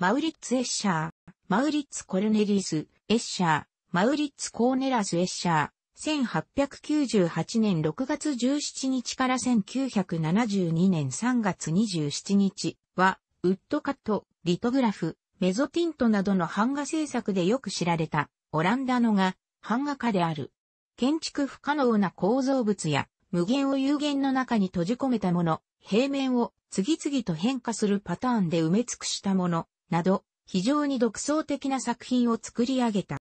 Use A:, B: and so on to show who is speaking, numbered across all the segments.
A: マウリッツ・エッシャー、マウリッツ・コルネリス、エッシャー、マウリッツ・コーネラス・エッシャー、1898年6月17日から1972年3月27日は、ウッドカット、リトグラフ、メゾティントなどの版画制作でよく知られた、オランダのが、版画家である。建築不可能な構造物や、無限を有限の中に閉じ込めたもの、平面を次々と変化するパターンで埋め尽くしたもの、など、非常に独創的な作品を作り上げた。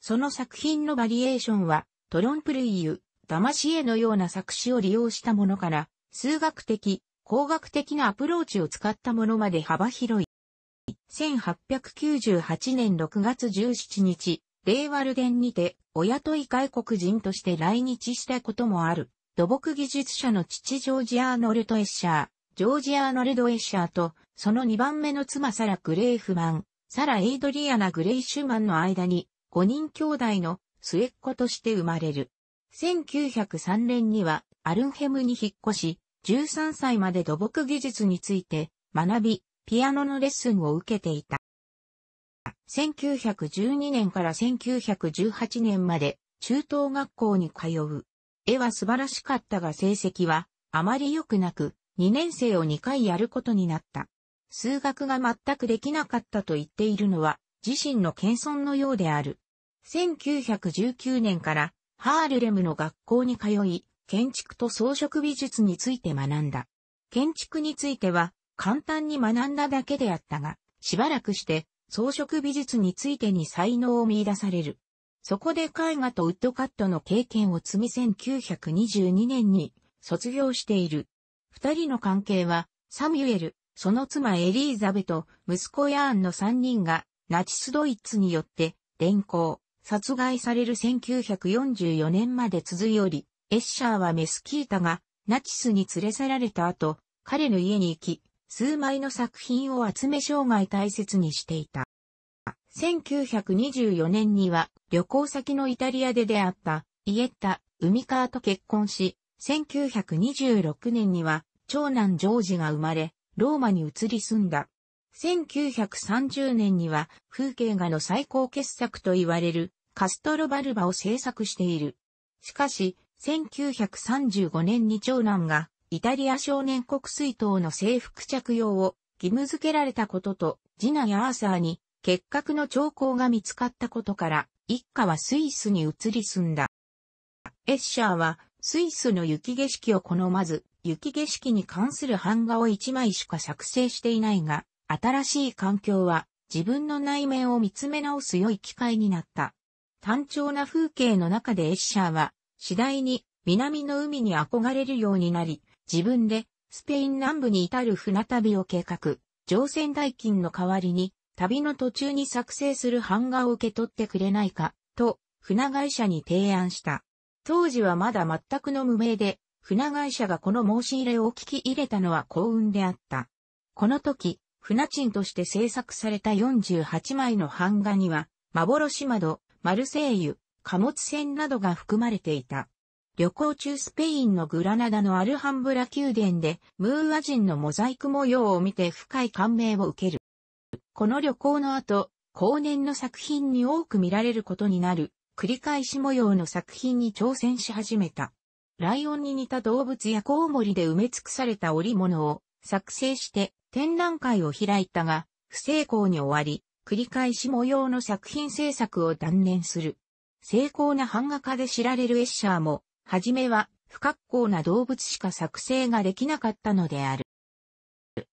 A: その作品のバリエーションは、トロンプルイユ、騙し絵のような作詞を利用したものから、数学的、工学的なアプローチを使ったものまで幅広い。1898年6月17日、イワルデンにて、親とい外国人として来日したこともある、土木技術者の父ジョージ・アーノルド・エッシャー、ジョージ・アーノルド・エッシャーと、その2番目の妻サラ・グレイフマン、サラ・エイドリアナ・グレイシュマンの間に5人兄弟の末っ子として生まれる。1903年にはアルンヘムに引っ越し、13歳まで土木技術について学び、ピアノのレッスンを受けていた。1912年から1918年まで中等学校に通う。絵は素晴らしかったが成績はあまり良くなく、2年生を2回やることになった。数学が全くできなかったと言っているのは、自身の謙遜のようである。1919年からハールレムの学校に通い、建築と装飾美術について学んだ。建築については簡単に学んだだけであったが、しばらくして装飾美術についてに才能を見出される。そこで絵画とウッドカットの経験を積み1922年に卒業している。二人の関係はサミュエル、その妻エリーザベと息子ヤーンの3人がナチスドイツによって連行、殺害される1944年まで続いより、エッシャーはメスキータがナチスに連れ去られた後、彼の家に行き、数枚の作品を集め生涯大切にしていた。1924年には旅行先のイタリアで出会ったイエッタ・ウミカーと結婚し、1926年には長男ジョージが生まれ、ローマに移り住んだ。1930年には風景画の最高傑作と言われるカストロバルバを制作している。しかし、1935年に長男がイタリア少年国水党の制服着用を義務付けられたことと、次男やアーサーに結核の兆候が見つかったことから、一家はスイスに移り住んだ。エッシャーはスイスの雪景色を好まず、雪景色に関する版画を1枚しか作成していないが、新しい環境は自分の内面を見つめ直す良い機会になった。単調な風景の中でエッシャーは次第に南の海に憧れるようになり、自分でスペイン南部に至る船旅を計画、乗船代金の代わりに旅の途中に作成する版画を受け取ってくれないか、と船会社に提案した。当時はまだ全くの無名で、船会社がこの申し入れを聞き入れたのは幸運であった。この時、船賃として制作された48枚の版画には、幻窓、マルセイユ、貨物船などが含まれていた。旅行中スペインのグラナダのアルハンブラ宮殿でムーア人のモザイク模様を見て深い感銘を受ける。この旅行の後、後年の作品に多く見られることになる繰り返し模様の作品に挑戦し始めた。ライオンに似た動物やコウモリで埋め尽くされた織物を作成して展覧会を開いたが、不成功に終わり、繰り返し模様の作品制作を断念する。精巧な版画家で知られるエッシャーも、はじめは不格好な動物しか作成ができなかったのである。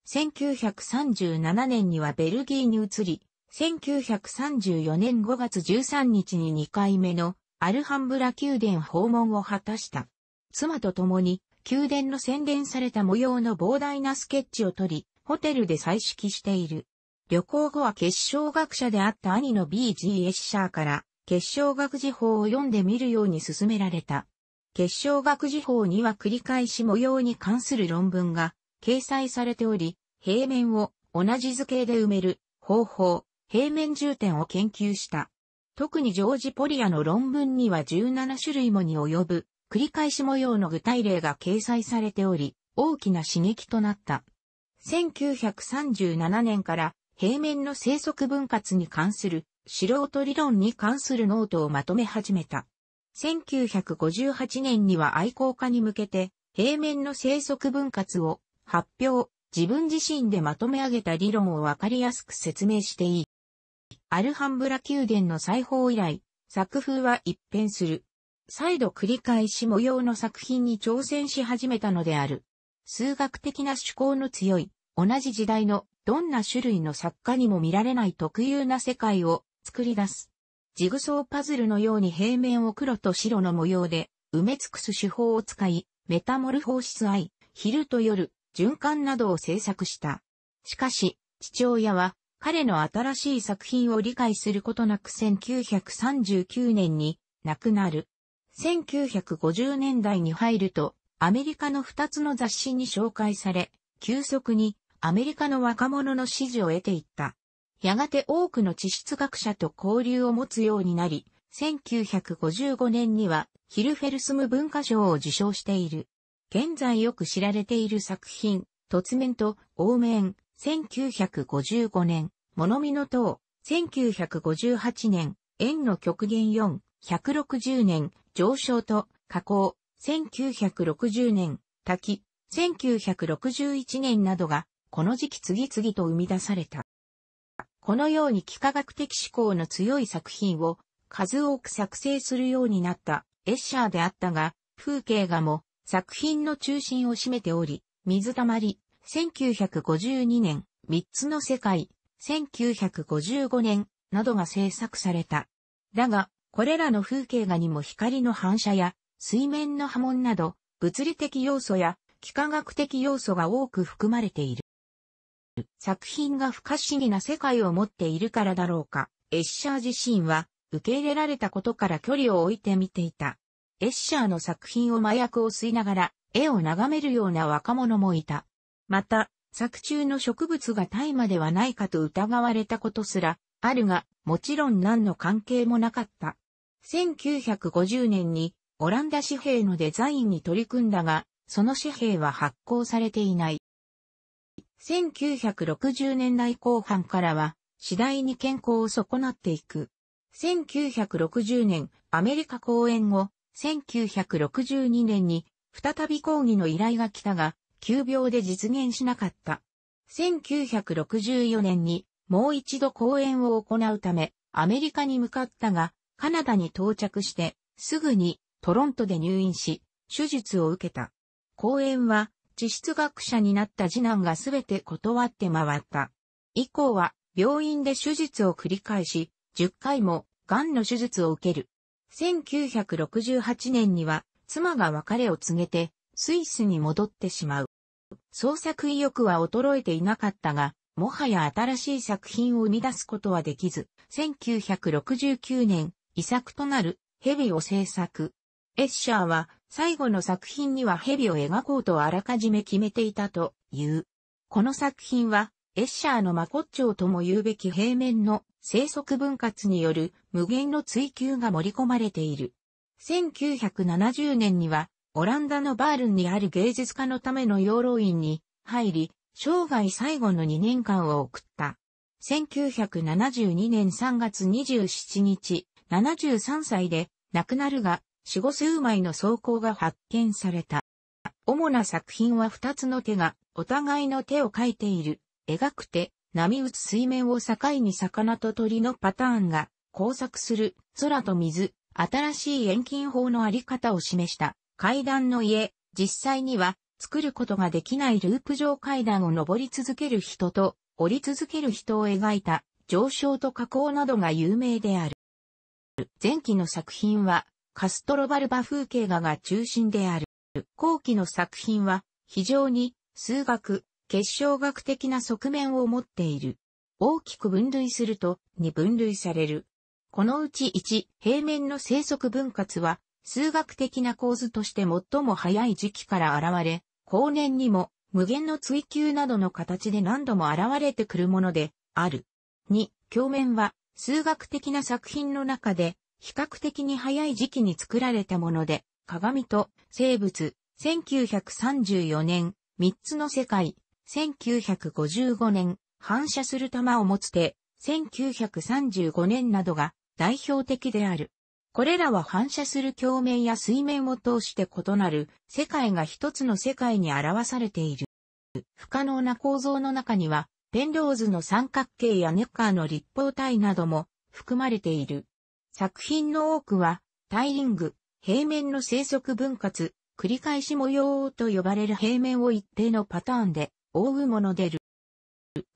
A: 1937年にはベルギーに移り、1934年5月13日に2回目のアルハンブラ宮殿訪問を果たした。妻と共に、宮殿の洗練された模様の膨大なスケッチを撮り、ホテルで再式している。旅行後は結晶学者であった兄の B.G. s 社から、結晶学時法を読んでみるように勧められた。結晶学時法には繰り返し模様に関する論文が掲載されており、平面を同じ図形で埋める方法、平面重点を研究した。特にジョージ・ポリアの論文には17種類もに及ぶ繰り返し模様の具体例が掲載されており、大きな刺激となった。1937年から平面の生息分割に関する素人理論に関するノートをまとめ始めた。1958年には愛好家に向けて平面の生息分割を発表、自分自身でまとめ上げた理論をわかりやすく説明していい。アルハンブラ宮殿の裁縫以来、作風は一変する。再度繰り返し模様の作品に挑戦し始めたのである。数学的な趣向の強い、同じ時代のどんな種類の作家にも見られない特有な世界を作り出す。ジグソーパズルのように平面を黒と白の模様で埋め尽くす手法を使い、メタモルフォーシス愛、昼と夜、循環などを制作した。しかし、父親は彼の新しい作品を理解することなく1939年に亡くなる。1950年代に入ると、アメリカの2つの雑誌に紹介され、急速にアメリカの若者の支持を得ていった。やがて多くの地質学者と交流を持つようになり、1955年にはヒルフェルスム文化賞を受賞している。現在よく知られている作品、突面と大面、1955年、物見の塔、1958年、円の極限4、160年、上昇と下降、1960年、滝、1961年などが、この時期次々と生み出された。このように幾何学的思考の強い作品を数多く作成するようになったエッシャーであったが、風景画も作品の中心を占めており、水たまり、1952年、三つの世界、1955年などが制作された。だが、これらの風景画にも光の反射や水面の波紋など物理的要素や幾何学的要素が多く含まれている。作品が不可思議な世界を持っているからだろうか、エッシャー自身は受け入れられたことから距離を置いて見ていた。エッシャーの作品を麻薬を吸いながら絵を眺めるような若者もいた。また、作中の植物が大麻ではないかと疑われたことすらあるが、もちろん何の関係もなかった。1950年にオランダ紙幣のデザインに取り組んだが、その紙幣は発行されていない。1960年代後半からは次第に健康を損なっていく。1960年アメリカ公演後、1962年に再び講義の依頼が来たが、急病で実現しなかった。1964年にもう一度講演を行うため、アメリカに向かったが、カナダに到着して、すぐにトロントで入院し、手術を受けた。講演は、地質学者になった次男がすべて断って回った。以降は、病院で手術を繰り返し、10回も、癌の手術を受ける。1968年には、妻が別れを告げて、スイスに戻ってしまう。創作意欲は衰えていなかったが、もはや新しい作品を生み出すことはできず、1969年、遺作となる蛇を制作。エッシャーは最後の作品には蛇を描こうとあらかじめ決めていたという。この作品はエッシャーのマコッチョウとも言うべき平面の生息分割による無限の追求が盛り込まれている。1970年にはオランダのバールンにある芸術家のための養老院に入り、生涯最後の2年間を送った。1972年3月27日、73歳で亡くなるが、死後数枚の装甲が発見された。主な作品は二つの手が、お互いの手を描いている、描く手、波打つ水面を境に魚と鳥のパターンが交錯する空と水、新しい遠近法のあり方を示した階段の家、実際には作ることができないループ上階段を登り続ける人と降り続ける人を描いた上昇と下降などが有名である。前期の作品は、カストロバルバ風景画が中心である。後期の作品は、非常に、数学、結晶学的な側面を持っている。大きく分類すると、に分類される。このうち1、平面の生息分割は、数学的な構図として最も早い時期から現れ、後年にも、無限の追求などの形で何度も現れてくるもので、ある。2、鏡面は、数学的な作品の中で、比較的に早い時期に作られたもので、鏡と生物、1934年、三つの世界、1955年、反射する玉を持つ手、1935年などが代表的である。これらは反射する鏡面や水面を通して異なる世界が一つの世界に表されている。不可能な構造の中にはペンローズの三角形やネッカーの立方体なども含まれている。作品の多くは、タイリング、平面の生息分割、繰り返し模様と呼ばれる平面を一定のパターンで覆うもの出る。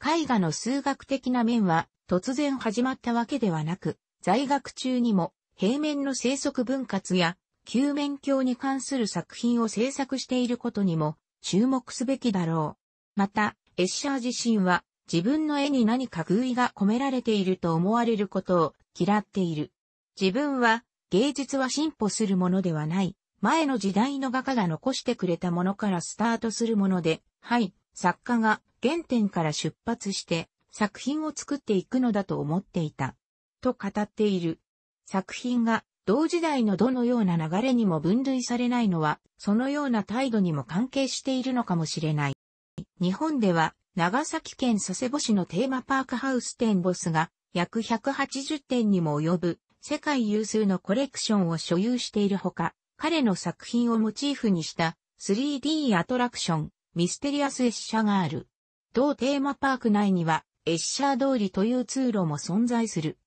A: 絵画の数学的な面は突然始まったわけではなく、在学中にも平面の生息分割や球面鏡に関する作品を制作していることにも注目すべきだろう。また、エッシャー自身は自分の絵に何か偶意が込められていると思われることを嫌っている。自分は芸術は進歩するものではない。前の時代の画家が残してくれたものからスタートするもので、はい、作家が原点から出発して作品を作っていくのだと思っていた。と語っている。作品が同時代のどのような流れにも分類されないのは、そのような態度にも関係しているのかもしれない。日本では長崎県佐世保市のテーマパークハウスンボスが約180点にも及ぶ世界有数のコレクションを所有しているほか、彼の作品をモチーフにした 3D アトラクションミステリアスエッシャがある。同テーマパーク内にはエッシャー通りという通路も存在する。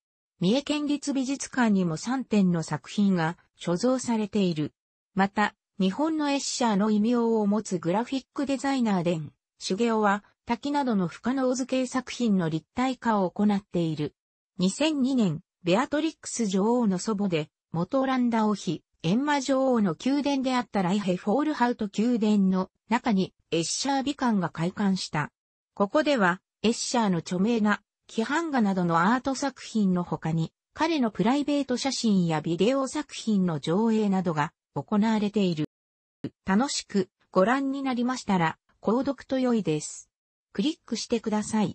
A: 三重県立美術館にも3点の作品が所蔵されている。また、日本のエッシャーの異名を持つグラフィックデザイナーで。茂雄は、滝などの不可能図形作品の立体化を行っている。2002年、ベアトリックス女王の祖母で、元オランダ王妃、エンマ女王の宮殿であったライヘフォールハウト宮殿の中にエッシャー美観が開館した。ここでは、エッシャーの著名な、規範画などのアート作品の他に、彼のプライベート写真やビデオ作品の上映などが行われている。楽しくご覧になりましたら、購読と良いです。クリックしてください。